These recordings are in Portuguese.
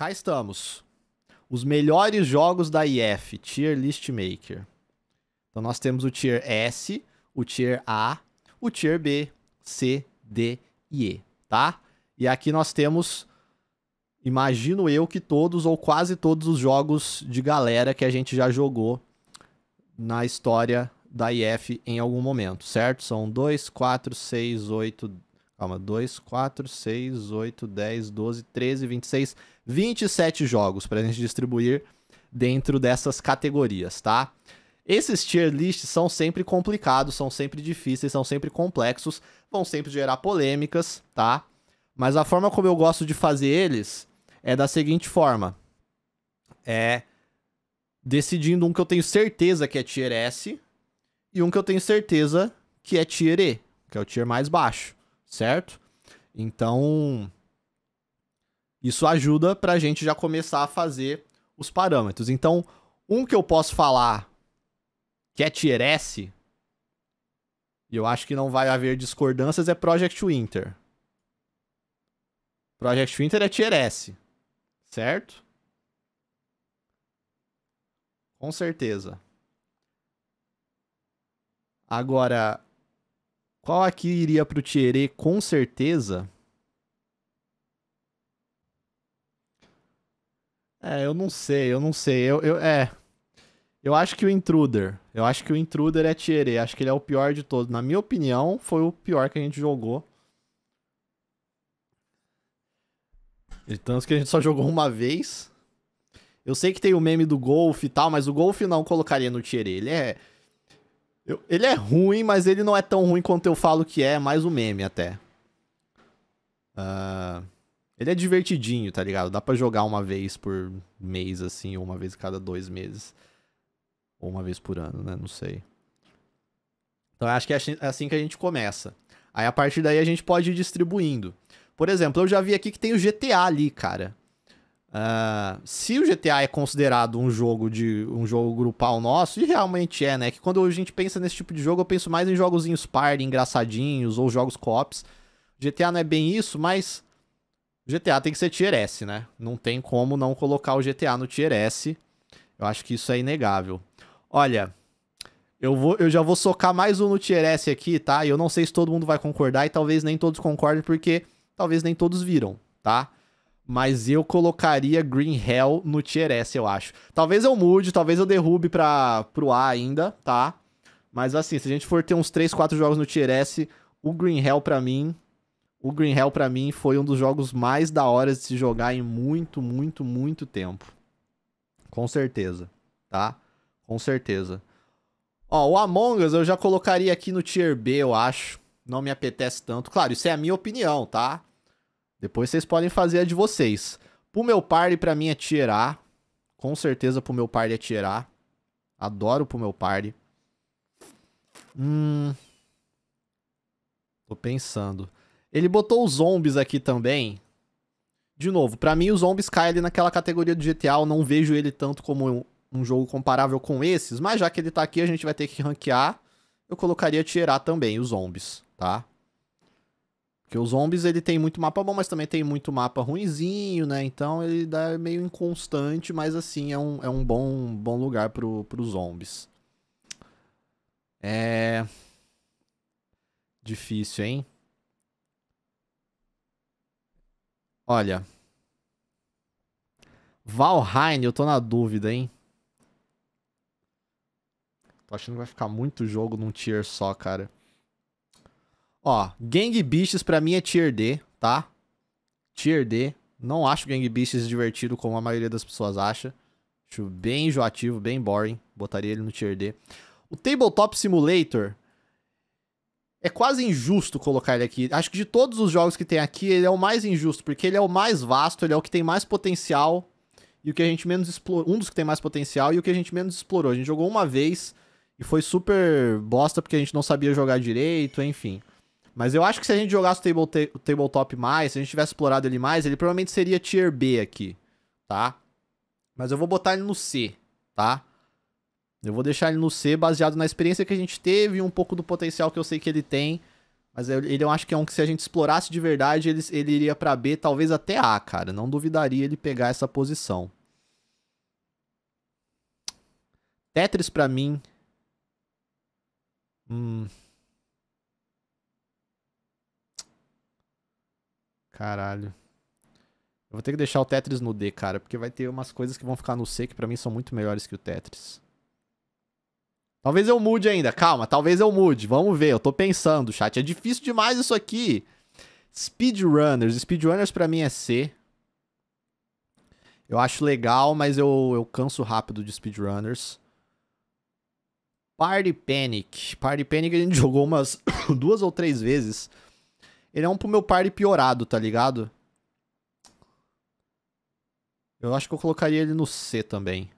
Cá estamos. Os melhores jogos da IF, Tier List Maker. Então nós temos o Tier S, o Tier A, o Tier B, C, D e E, tá? E aqui nós temos, imagino eu que todos ou quase todos os jogos de galera que a gente já jogou na história da IF em algum momento, certo? São 2, 4, 6, 8. Calma, 2, 4, 6, 8, 10, 12, 13, 26, 27 jogos para a gente distribuir dentro dessas categorias, tá? Esses tier lists são sempre complicados, são sempre difíceis, são sempre complexos, vão sempre gerar polêmicas, tá? Mas a forma como eu gosto de fazer eles é da seguinte forma: é decidindo um que eu tenho certeza que é tier S e um que eu tenho certeza que é tier E, que é o tier mais baixo, certo? Então, isso ajuda para a gente já começar a fazer os parâmetros. Então, um que eu posso falar que é tier S, e eu acho que não vai haver discordâncias, é Project Winter. Project Winter é tier S, certo? Com certeza. Agora, qual aqui iria pro tier E com certeza? É, eu não sei, eu não sei. Eu, eu, é. Eu acho que o Intruder. Eu acho que o Intruder é Thierry. Acho que ele é o pior de todos. Na minha opinião, foi o pior que a gente jogou. Então, tanto que a gente só jogou uma vez. Eu sei que tem o meme do Golf e tal, mas o Golf não colocaria no Thierry. Ele é. Eu, ele é ruim, mas ele não é tão ruim quanto eu falo que é. É mais o um meme até. Ah. Uh... Ele é divertidinho, tá ligado? Dá para jogar uma vez por mês, assim, ou uma vez cada dois meses. Ou uma vez por ano, né? Não sei. Então eu acho que é assim, é assim que a gente começa. Aí a partir daí a gente pode ir distribuindo. Por exemplo, eu já vi aqui que tem o GTA ali, cara. Uh, se o GTA é considerado um jogo de um jogo grupal nosso, e realmente é, né? Que quando a gente pensa nesse tipo de jogo, eu penso mais em jogozinhos party, engraçadinhos, ou jogos co-ops. GTA não é bem isso, mas GTA tem que ser tier S, né? Não tem como não colocar o GTA no tier S. Eu acho que isso é inegável. Olha, eu, vou, eu já vou socar mais um no tier S aqui, tá? E eu não sei se todo mundo vai concordar e talvez nem todos concordem, porque talvez nem todos viram, tá? Mas eu colocaria Green Hell no tier S, eu acho. Talvez eu mude, talvez eu derrube pra, pro A ainda, tá? Mas assim, se a gente for ter uns 3, 4 jogos no tier S, o Green Hell pra mim o Green Hell para mim foi um dos jogos mais da hora de se jogar em muito, muito, muito tempo. Com certeza, tá? Com certeza. Ó, o Among Us eu já colocaria aqui no tier B, eu acho. Não me apetece tanto. Claro, isso é a minha opinião, tá? Depois vocês podem fazer a de vocês. Pro meu party, pra mim é tier A. Com certeza pro meu party é tier A. Adoro pro meu party. Hum. Tô pensando. Ele botou os zombies aqui também. De novo, para mim os zombies caem ali naquela categoria do GTA, eu não vejo ele tanto como um, um, jogo comparável com esses, mas já que ele tá aqui, a gente vai ter que ranquear. Eu colocaria tirar também, os zombies, tá? Porque os zombies, ele tem muito mapa bom, mas também tem muito mapa ruinzinho, né? Então ele dá meio inconstante, mas assim, é um, é um bom, bom lugar pro, pro zombies. É... Difícil, hein? Olha. Valheim, eu tô na dúvida, hein? Tô achando que vai ficar muito jogo num tier só, cara. Ó, Gang Beasts pra mim é tier D, tá? Tier D. Não acho Gang Beasts divertido como a maioria das pessoas acha. Acho bem enjoativo, bem boring. Botaria ele no tier D. O Tabletop Simulator é quase injusto colocar ele aqui. Acho que de todos os jogos que tem aqui, ele é o mais injusto, porque ele é o mais vasto, ele é o que tem mais potencial e o que a gente menos explorou. Um dos que tem mais potencial e o que a gente menos explorou. A gente jogou uma vez e foi super bosta porque a gente não sabia jogar direito, enfim. Mas eu acho que se a gente jogasse o, table o tabletop mais, se a gente tivesse explorado ele mais, ele provavelmente seria tier B aqui, tá? Mas eu vou botar ele no C, tá? Eu vou deixar ele no C baseado na experiência que a gente teve e um pouco do potencial que eu sei que ele tem. Mas ele eu acho que é um que se a gente explorasse de verdade, ele, ele iria para B, talvez até A, cara. Não duvidaria ele pegar essa posição. Tetris para mim. Hum. Caralho. Eu vou ter que deixar o Tetris no D, cara, porque vai ter umas coisas que vão ficar no C que para mim são muito melhores que o Tetris. Talvez eu mude ainda. Calma, talvez eu mude. Vamos ver, eu tô pensando, chat. É difícil demais isso aqui. Speedrunners. Speedrunners pra mim é C. Eu acho legal, mas eu, eu canso rápido de speedrunners. Party Panic. Party Panic a gente jogou umas duas ou três vezes. Ele é um pro meu party piorado, tá ligado? Eu acho que eu colocaria ele no C também.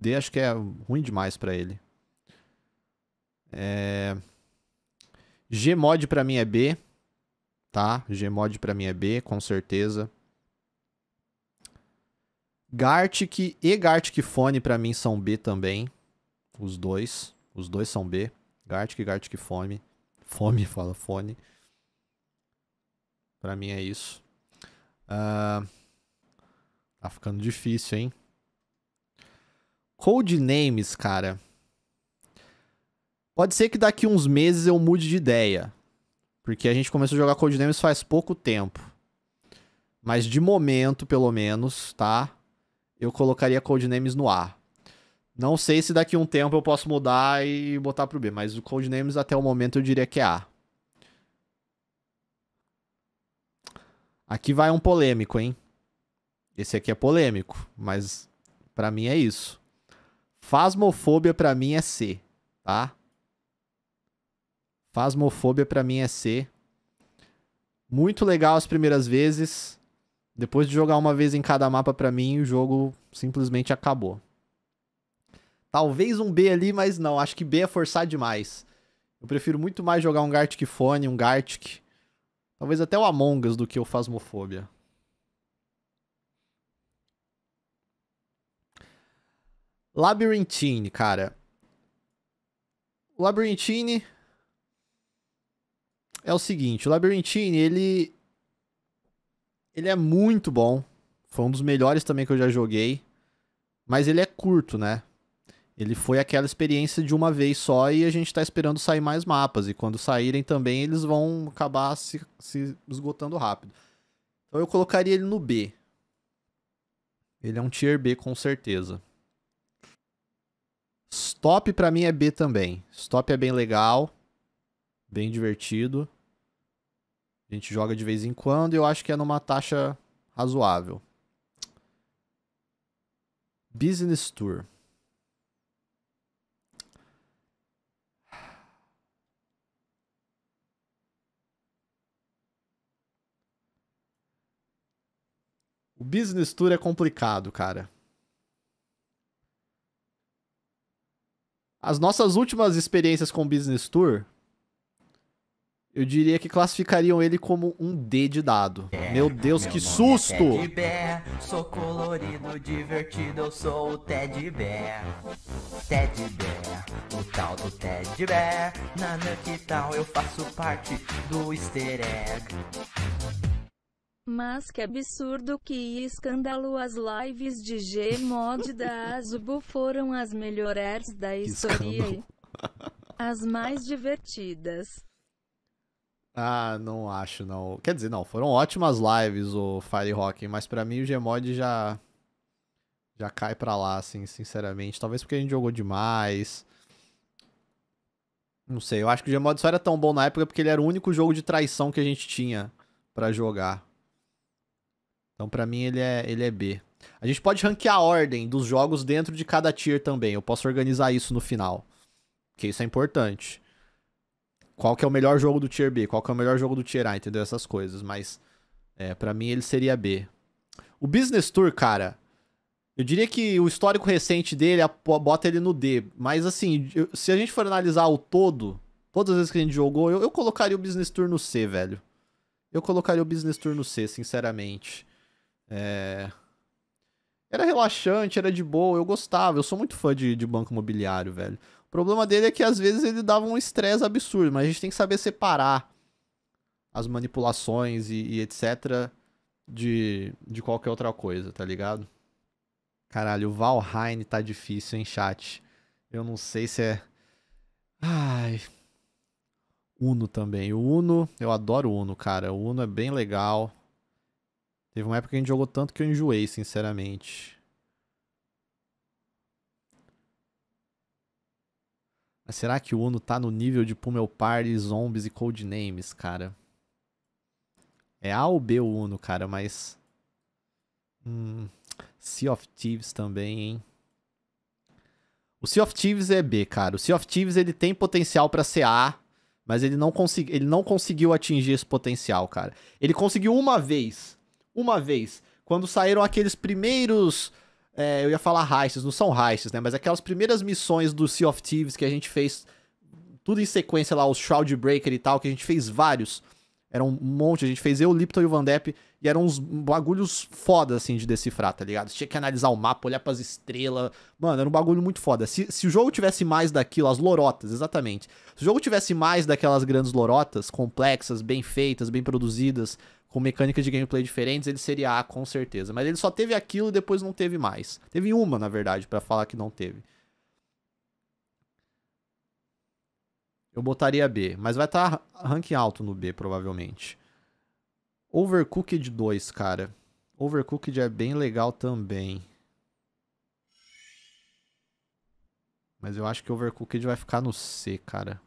D acho que é ruim demais para ele. É... Gmod para mim é B, tá? Gmod para mim é B, com certeza. Gartic e Gartic Fone para mim são B também. Os dois, os dois são B. Gartic e Gartic fone Fome fala fone. Para mim é isso. Uh... Tá ficando difícil, hein? Codenames, cara. Pode ser que daqui uns meses eu mude de ideia. Porque a gente começou a jogar Codenames faz pouco tempo. Mas de momento, pelo menos, tá? Eu colocaria Codenames no A. Não sei se daqui um tempo eu posso mudar e botar pro B, mas o Codenames até o momento eu diria que é A. Aqui vai um polêmico, hein? Esse aqui é polêmico, mas para mim é isso. Fasmofobia para mim é C, tá? Fasmofobia para mim é C. Muito legal as primeiras vezes. Depois de jogar uma vez em cada mapa para mim, o jogo simplesmente acabou. Talvez um B ali, mas não, acho que B é forçar demais. Eu prefiro muito mais jogar um Gartic Fone, um Gartic, talvez até o Among Us do que o Fasmofobia. Labyrinthine, cara. O Labyrinthine é o seguinte, o Labyrinthine, ele ele é muito bom. Foi um dos melhores também que eu já joguei, mas ele é curto, né? Ele foi aquela experiência de uma vez só e a gente tá esperando sair mais mapas. E quando saírem também, eles vão acabar se, se esgotando rápido. Então eu colocaria ele no B. Ele é um tier B com certeza. Stop para mim é B também. Stop é bem legal, bem divertido. A gente joga de vez em quando e eu acho que é numa taxa razoável. Business Tour. O Business Tour é complicado, cara. As nossas últimas experiências com Business Tour, eu diria que classificariam ele como um D de dado. É, meu Deus, meu que é susto! É Ted Bear, sou colorido, divertido, eu sou o Ted Bear. Ted Bear, o tal do Ted Bear. Na meu que tal eu faço parte do easter egg. Mas que absurdo que escândalo as lives de Gmod da Azubu foram as melhores da história. As mais divertidas. Ah, não acho não. Quer dizer, não, foram ótimas lives o Fire Rock, mas para mim o Gmod já já cai para lá, assim, sinceramente. Talvez porque a gente jogou demais. Não sei, eu acho que o Gmod só era tão bom na época porque ele era o único jogo de traição que a gente tinha para jogar. Então, para mim, ele é, ele é B. A gente pode ranquear a ordem dos jogos dentro de cada tier também. Eu posso organizar isso no final. Porque isso é importante. Qual que é o melhor jogo do tier B? Qual que é o melhor jogo do tier A? Entendeu? Essas coisas. Mas, é, para mim, ele seria B. O Business Tour, cara... Eu diria que o histórico recente dele bota ele no D. Mas, assim, se a gente for analisar o todo, todas as vezes que a gente jogou, eu, eu colocaria o Business Tour no C, velho. Eu colocaria o Business Tour no C, sinceramente. É... Era relaxante, era de boa, eu gostava. Eu sou muito fã de, de banco imobiliário, velho. O problema dele é que às vezes ele dava um estresse absurdo, mas a gente tem que saber separar as manipulações e, e, etc. De, de qualquer outra coisa, tá ligado? Caralho, o Valheim tá difícil, hein, chat? Eu não sei se é. Ai. Uno também. O Uno, eu adoro o Uno, cara. O Uno é bem legal. Teve uma época que a gente jogou tanto que eu enjoei, sinceramente. Mas será que o Uno tá no nível de Pummel Party, Zombies e Codenames, cara? É A ou B o Uno, cara, mas... Hum, sea of Thieves também, hein? O Sea of Thieves é B, cara. O Sea of Thieves ele tem potencial para ser A, mas ele não, consegui... ele não conseguiu atingir esse potencial, cara. Ele conseguiu uma vez uma vez. Quando saíram aqueles primeiros. É, eu ia falar heists, não são heists, né? Mas aquelas primeiras missões do Sea of Thieves que a gente fez tudo em sequência lá, o Shroud Breaker e tal, que a gente fez vários. Era um monte, a gente fez eu, Lipton e o Van Depp, e eram uns bagulhos foda, assim, de decifrar, tá ligado? tinha que analisar o mapa, olhar pras estrelas. Mano, era um bagulho muito foda. Se, se o jogo tivesse mais daquilo, as lorotas, exatamente. Se o jogo tivesse mais daquelas grandes lorotas, complexas, bem feitas, bem produzidas, com mecânicas de gameplay diferentes, ele seria A, com certeza. Mas ele só teve aquilo e depois não teve mais. Teve uma, na verdade, para falar que não teve. eu botaria B. Mas vai estar tá ranking alto no B, provavelmente. Overcooked 2, cara. Overcooked é bem legal também. Mas eu acho que Overcooked vai ficar no C, cara.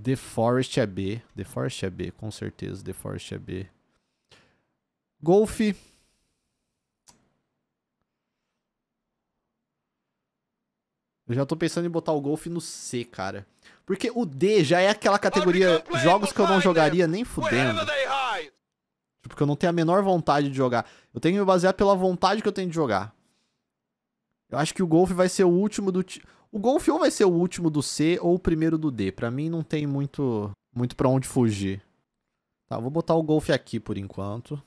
The Forest é B. The Forest é B, com certeza. The Forest é B. Golfe. Eu já tô pensando em botar o Golf no C, cara. Porque o D já é aquela categoria jogos que eu não jogaria nem fudendo. Tipo, porque eu não tenho a menor vontade de jogar. Eu tenho que me basear pela vontade que eu tenho de jogar. Eu acho que o Golf vai ser o último do. O Golf ou vai ser o último do C ou o primeiro do D. Pra mim não tem muito, muito pra onde fugir. Tá, vou botar o Golf aqui por enquanto.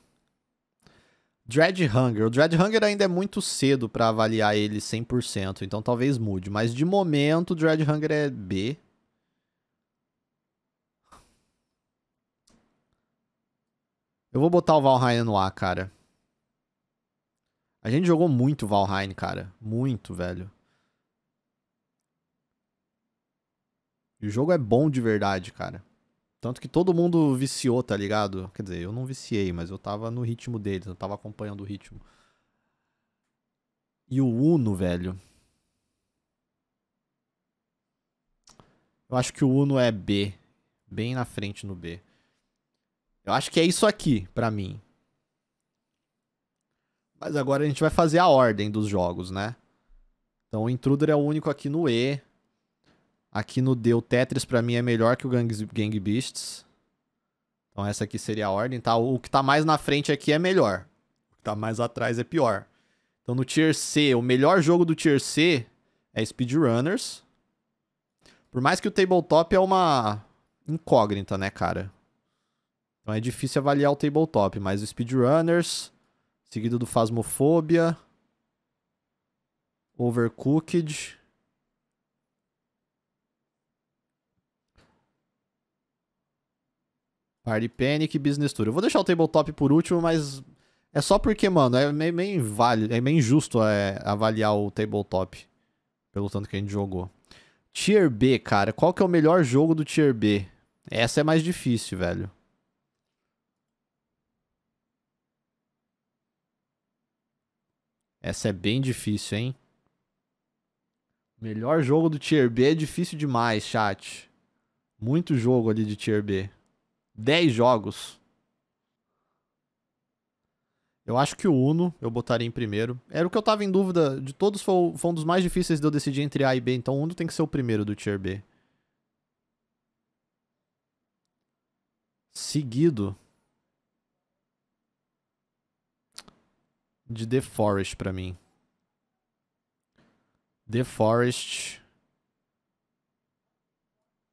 Dread Hunger. O Dread Hunger ainda é muito cedo para avaliar ele 100%, então talvez mude. Mas de momento, o Dread Hunger é B. Eu vou botar o Valheim no A, cara. A gente jogou muito Valheim, cara. Muito, velho. E o jogo é bom de verdade, cara. Tanto que todo mundo viciou, tá ligado? Quer dizer, eu não viciei, mas eu tava no ritmo deles, eu tava acompanhando o ritmo. E o Uno, velho. Eu acho que o Uno é B. Bem na frente no B. Eu acho que é isso aqui, pra mim. Mas agora a gente vai fazer a ordem dos jogos, né? Então o Intruder é o único aqui no E. Aqui no D, Tetris pra mim é melhor que o Gang, Gang Beasts. Então essa aqui seria a ordem, tá? O que tá mais na frente aqui é melhor. O que tá mais atrás é pior. Então no Tier C, o melhor jogo do Tier C é Speedrunners. Por mais que o Tabletop é uma incógnita, né, cara? Então é difícil avaliar o Tabletop, mas o Speedrunners, seguido do Phasmophobia, Overcooked... Party Panic e Business Tour. Eu vou deixar o Tabletop por último, mas é só porque, mano, é meio, meio inválido, é meio injusto é, avaliar o Tabletop pelo tanto que a gente jogou. Tier B, cara, qual que é o melhor jogo do Tier B? Essa é mais difícil, velho. Essa é bem difícil, hein? Melhor jogo do Tier B é difícil demais, chat. Muito jogo ali de Tier B. 10 jogos. Eu acho que o Uno eu botaria em primeiro. Era o que eu tava em dúvida de todos, foi, foi um dos mais difíceis de eu decidir entre A e B, então o Uno tem que ser o primeiro do Tier B. Seguido de The Forest pra mim. The Forest.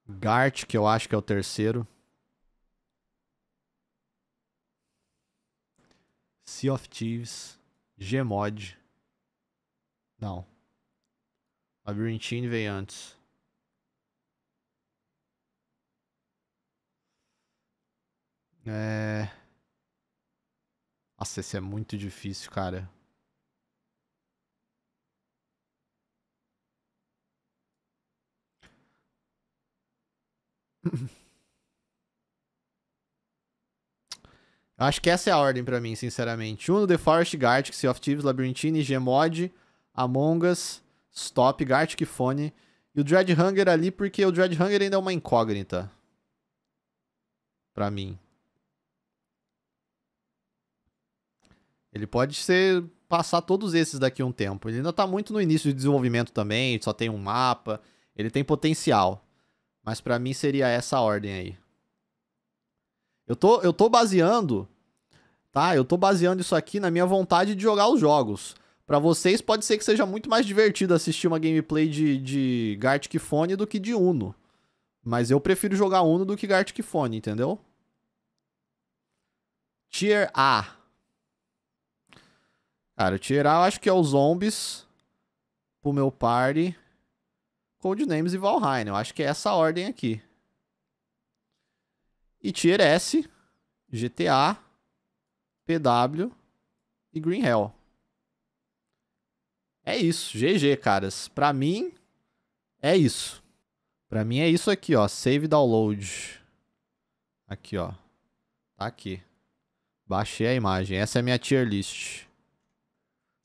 Gart, que eu acho que é o terceiro. Sea of Thieves, Gmod. Não. Labyrinthine veio antes. É... Nossa, esse é muito difícil, cara. Acho que essa é a ordem para mim, sinceramente. Uno, The Forest, Gartic, Sea of Thieves, Labyrinthine, Gmod, Among Us, Stop, Gartic Fone e o Dreadhanger ali, porque o Dreadhanger ainda é uma incógnita. para mim. Ele pode ser passar todos esses daqui um tempo. Ele ainda tá muito no início de desenvolvimento também, só tem um mapa, ele tem potencial. Mas para mim seria essa ordem aí. Eu tô, eu tô baseando, tá? Eu tô baseando isso aqui na minha vontade de jogar os jogos. Para vocês pode ser que seja muito mais divertido assistir uma gameplay de, de Gartic Fone do que de Uno. Mas eu prefiro jogar Uno do que Gartic Fone, entendeu? Tier A. Cara, Tier A eu acho que é os Zombies pro meu party. Codenames e Valheim. Eu acho que é essa ordem aqui. E Tier S, GTA, PW e Green Hell. É isso, GG, caras. Pra mim, é isso. Pra mim é isso aqui, ó. Save download. Aqui, ó. Tá aqui. Baixei a imagem. Essa é a minha tier list.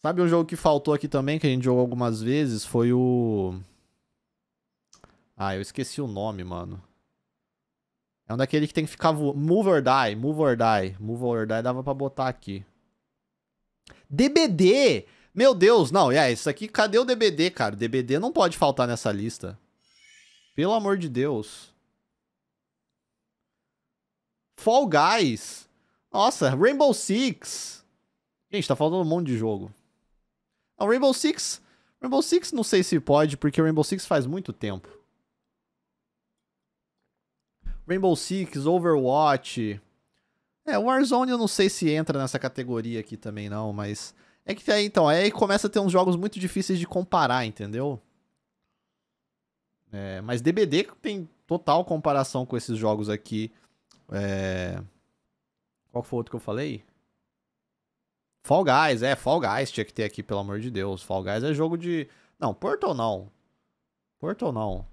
Sabe um jogo que faltou aqui também, que a gente jogou algumas vezes? Foi o... Ah, eu esqueci o nome, mano. É um daquele que tem que ficar voando. Move or die, move or die. Move or die dava pra botar aqui. DBD! Meu Deus, não, é, isso aqui, cadê o DBD, cara? DBD não pode faltar nessa lista. Pelo amor de Deus. Fall Guys. Nossa, Rainbow Six. Gente, tá faltando um monte de jogo. Não, Rainbow Six... Rainbow Six não sei se pode, porque Rainbow Six faz muito tempo. Rainbow Six, Overwatch. É, Warzone eu não sei se entra nessa categoria aqui também não, mas é que aí então, aí começa a ter uns jogos muito difíceis de comparar, entendeu? É, mas DBD tem total comparação com esses jogos aqui. É... Qual foi o outro que eu falei? Fall Guys, é, Fall Guys tinha que ter aqui, pelo amor de Deus. Fall Guys é jogo de. Não, Portal não. Portal não.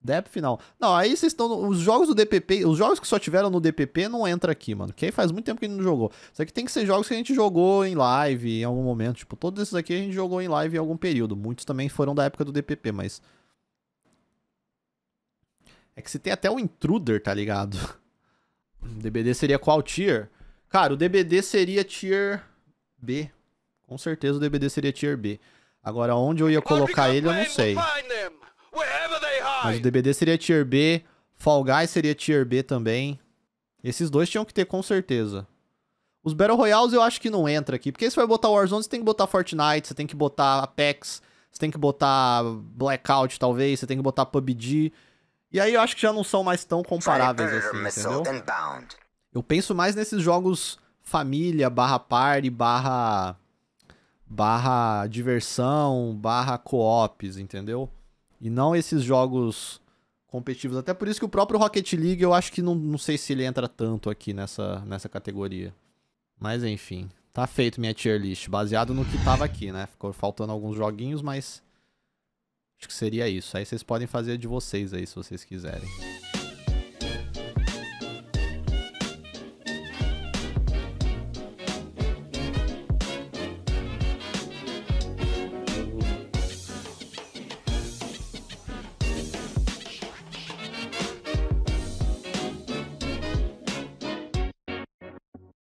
DEP final. Não, aí vocês estão. Os jogos do DPP, os jogos que só tiveram no DPP não entra aqui, mano. Que aí faz muito tempo que a gente não jogou. Isso aqui tem que ser jogos que a gente jogou em live em algum momento. Tipo, todos esses aqui a gente jogou em live em algum período. Muitos também foram da época do DPP, mas. É que se tem até o Intruder, tá ligado? O DBD seria qual tier? Cara, o DBD seria tier B. Com certeza o DBD seria tier B. Agora, onde eu ia colocar ele, eu não sei. Né? Mas o DBD seria tier B, Fall Guys seria tier B também. Esses dois tinham que ter com certeza. Os Battle Royales eu acho que não entra aqui, porque se vai botar Warzone, você tem que botar Fortnite, você tem que botar Apex, você tem que botar Blackout talvez, você tem que botar PUBG. E aí eu acho que já não são mais tão comparáveis assim, entendeu? Eu penso mais nesses jogos família, barra party, barra barra diversão, barra co-ops, entendeu? E não esses jogos competitivos. Até por isso que o próprio Rocket League, eu acho que não, não sei se ele entra tanto aqui nessa, nessa categoria. Mas enfim, tá feito minha tier list, baseado no que tava aqui, né? Ficou faltando alguns joguinhos, mas acho que seria isso. Aí vocês podem fazer de vocês aí, se vocês quiserem.